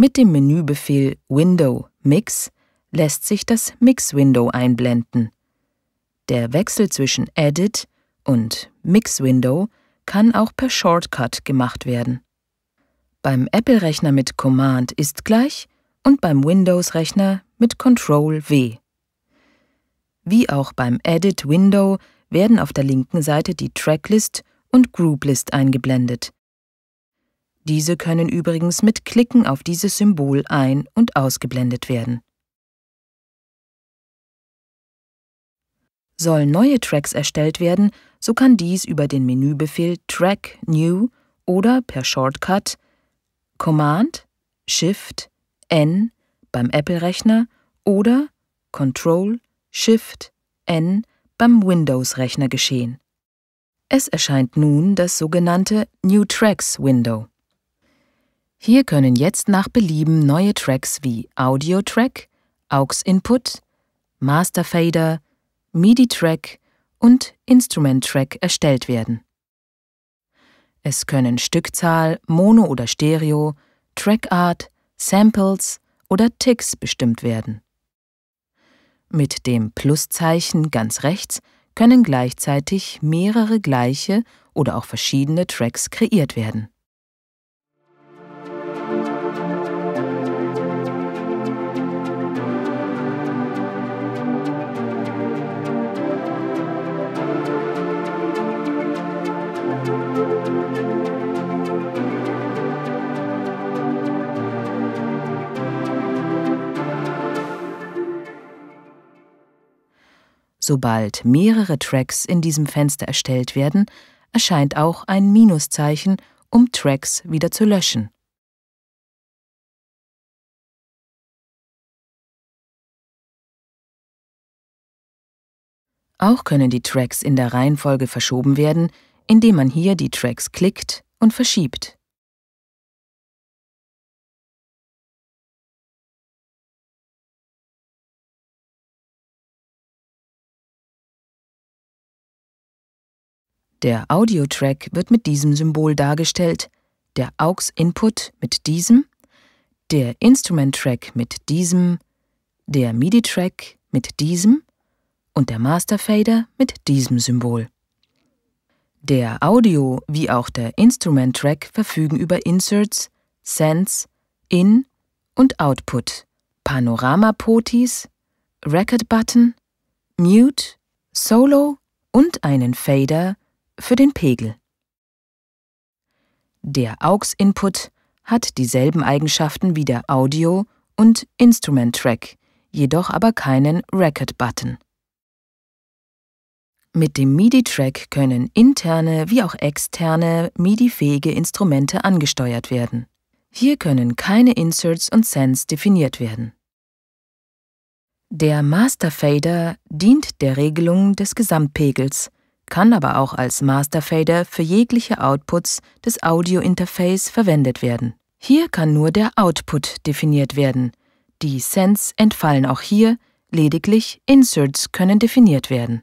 Mit dem Menübefehl Window Mix lässt sich das Mix-Window einblenden. Der Wechsel zwischen Edit und Mix-Window kann auch per Shortcut gemacht werden. Beim Apple-Rechner mit Command ist gleich und beim Windows-Rechner mit Control W. Wie auch beim Edit Window werden auf der linken Seite die Tracklist und Grouplist eingeblendet. Diese können übrigens mit Klicken auf dieses Symbol ein- und ausgeblendet werden. Sollen neue Tracks erstellt werden, so kann dies über den Menübefehl Track New oder per Shortcut Command Shift N beim Apple-Rechner oder Control Shift N beim Windows-Rechner geschehen. Es erscheint nun das sogenannte New Tracks Window. Hier können jetzt nach Belieben neue Tracks wie Audio Track, AUX Input, Master Fader, MIDI Track und Instrument Track erstellt werden. Es können Stückzahl, Mono oder Stereo, Trackart, Samples oder Ticks bestimmt werden. Mit dem Pluszeichen ganz rechts können gleichzeitig mehrere gleiche oder auch verschiedene Tracks kreiert werden. Sobald mehrere Tracks in diesem Fenster erstellt werden, erscheint auch ein Minuszeichen, um Tracks wieder zu löschen. Auch können die Tracks in der Reihenfolge verschoben werden, indem man hier die Tracks klickt und verschiebt. Der Audio-Track wird mit diesem Symbol dargestellt, der AUX-Input mit diesem, der Instrument-Track mit diesem, der MIDI-Track mit diesem und der Master Fader mit diesem Symbol. Der Audio- wie auch der Instrument-Track verfügen über Inserts, Sends, In- und Output, Panorama-Potis, Record-Button, Mute, Solo und einen Fader für den Pegel. Der AUX-Input hat dieselben Eigenschaften wie der Audio- und Instrument-Track, jedoch aber keinen Record-Button. Mit dem MIDI-Track können interne wie auch externe MIDI-fähige Instrumente angesteuert werden. Hier können keine Inserts und Sends definiert werden. Der Master Fader dient der Regelung des Gesamtpegels, kann aber auch als Master Fader für jegliche Outputs des Audio-Interface verwendet werden. Hier kann nur der Output definiert werden. Die Sends entfallen auch hier, lediglich Inserts können definiert werden.